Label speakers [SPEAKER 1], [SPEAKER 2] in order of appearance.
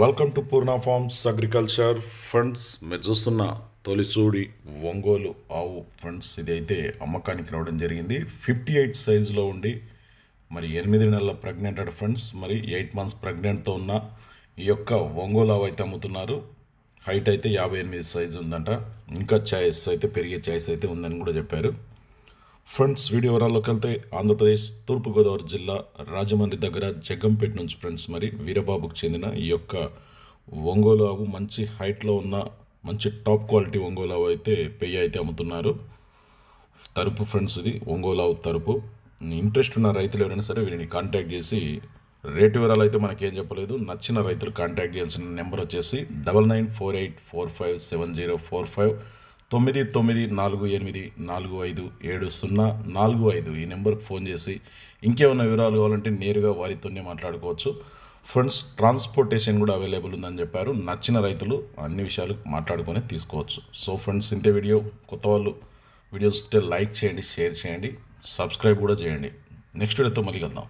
[SPEAKER 1] welcome to Purna farms agriculture friends మీరు చూస్తున్న తొలిచూడి ఒంగోలు ఆవు ఫ్రెండ్స్ ఇది అయితే అమ్మకానికి రావడం జరిగింది ఫిఫ్టీ ఎయిట్ సైజులో ఉండి మరి ఎనిమిది నెలల ప్రెగ్నెంట్ అడ్ ఫ్రెండ్స్ మరి ఎయిట్ మంత్స్ ప్రెగ్నెంట్తో ఉన్న ఈ యొక్క ఒంగోలు ఆవు అయితే అమ్ముతున్నారు హైట్ అయితే యాభై ఎనిమిది సైజు ఉందంట ఇంకా ఛాయిస్ అయితే పెరిగే ఛాయిస్ అయితే ఉందని కూడా చెప్పారు ఫ్రెండ్స్ వీడియో వివరాల్లోకి వెళ్తే ఆంధ్రప్రదేశ్ తూర్పుగోదావరి జిల్లా రాజమండ్రి దగ్గర జగ్గంపేట నుంచి ఫ్రెండ్స్ మరి వీరబాబుకు చెందిన ఈ యొక్క ఒంగోలు ఆవు మంచి హైట్లో ఉన్న మంచి టాప్ క్వాలిటీ ఒంగోలు ఆవు అయితే పెయ్యి అయితే అమ్ముతున్నారు తరుపు ఫ్రెండ్స్ ఇది ఒంగోలు ఆవు తరుపు ఇంట్రెస్ట్ ఉన్న రైతులు ఎవరైనా సరే వీరిని కాంటాక్ట్ చేసి రేటు వివరాలు అయితే మనకేం చెప్పలేదు నచ్చిన రైతులు కాంటాక్ట్ చేయాల్సిన నెంబర్ వచ్చేసి double nine four eight four five seven zero four five తొమ్మిది తొమ్మిది నాలుగు ఎనిమిది నాలుగు ఐదు ఏడు సున్నా నాలుగు ఐదు ఈ నెంబర్కి ఫోన్ చేసి ఇంకేమైనా వివరాలు కావాలంటే నేరుగా వారితోనే మాట్లాడుకోవచ్చు ఫ్రెండ్స్ ట్రాన్స్పోర్టేషన్ కూడా అవైలబుల్ ఉందని చెప్పారు నచ్చిన రైతులు అన్ని విషయాలు మాట్లాడుకొని తీసుకోవచ్చు సో ఫ్రెండ్స్ ఇంతే వీడియో కొత్త వాళ్ళు వీడియోస్ లైక్ చేయండి షేర్ చేయండి సబ్స్క్రైబ్ కూడా చేయండి నెక్స్ట్ వీడియోతో మళ్ళీ కలుద్దాం